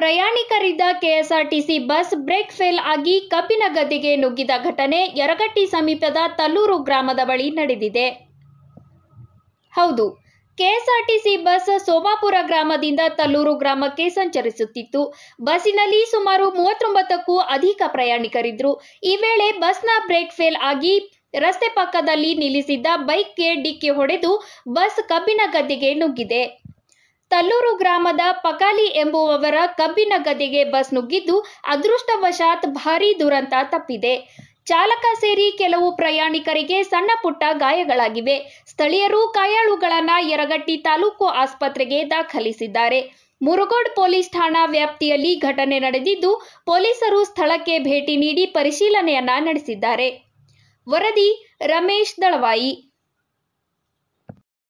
ಪ್ರಯಾಣಿಕರಿದ್ದ KSRTC bus brake fail ಆಗಿ ಕಬ್ಬಿನ ಗದ್ದೆಗೆ ನುಗ್ಗಿದ ಘಟನೆ ಯರಗಟ್ಟಿ ಸಮೀಪದ ತಲ್ಲೂರು ಗ್ರಾಮದ ಬಳಿ ನಡೆದಿದೆ ಹೌದು ಕೆಎಸ್ಆರ್ಟಿಸಿ ಬಸ್ ಸೋಮಾಪುರ ಗ್ರಾಮದಿಂದ ತಲ್ಲೂರು ಗ್ರಾಮಕ್ಕೆ ಸಂಚರಿಸುತ್ತಿತ್ತು ಬಸ್ಸಿನಲ್ಲಿ ಸುಮಾರು ಮೂವತ್ತೊಂಬತ್ತಕ್ಕೂ ಅಧಿಕ ಪ್ರಯಾಣಿಕರಿದ್ರು ಈ ವೇಳೆ ಬಸ್ನ ಬ್ರೇಕ್ ಫೇಲ್ ಆಗಿ ರಸ್ತೆ ಪಕ್ಕದಲ್ಲಿ ನಿಲ್ಲಿಸಿದ್ದ ಬೈಕ್ಗೆ ಡಿಕ್ಕಿ ಹೊಡೆದು ಬಸ್ ಕಬ್ಬಿನ ಗದ್ದೆಗೆ ನುಗ್ಗಿದೆ ತಲ್ಲೂರು ಗ್ರಾಮದ ಪಕಾಲಿ ಎಂಬುವವರ ಕಬ್ಬಿನ ಗದ್ದೆಗೆ ಬಸ್ ನುಗ್ಗಿದ್ದು ಅದೃಷ್ಟವಶಾತ್ ಭಾರೀ ದುರಂತ ತಪ್ಪಿದೆ ಚಾಲಕ ಸೇರಿ ಕೆಲವು ಪ್ರಯಾಣಿಕರಿಗೆ ಸಣ್ಣ ಪುಟ್ಟ ಗಾಯಗಳಾಗಿವೆ ಸ್ಥಳೀಯರು ಕಾಯಾಳುಗಳನ್ನು ಯರಗಟ್ಟಿ ತಾಲೂಕು ಆಸ್ಪತ್ರೆಗೆ ದಾಖಲಿಸಿದ್ದಾರೆ ಮುರುಗೋಡ್ ಪೊಲೀಸ್ ಠಾಣಾ ವ್ಯಾಪ್ತಿಯಲ್ಲಿ ಘಟನೆ ನಡೆದಿದ್ದು ಪೊಲೀಸರು ಸ್ಥಳಕ್ಕೆ ಭೇಟಿ ನೀಡಿ ಪರಿಶೀಲನೆಯನ್ನ ನಡೆಸಿದ್ದಾರೆ ವರದಿ ರಮೇಶ್ ದಳವಾಯಿ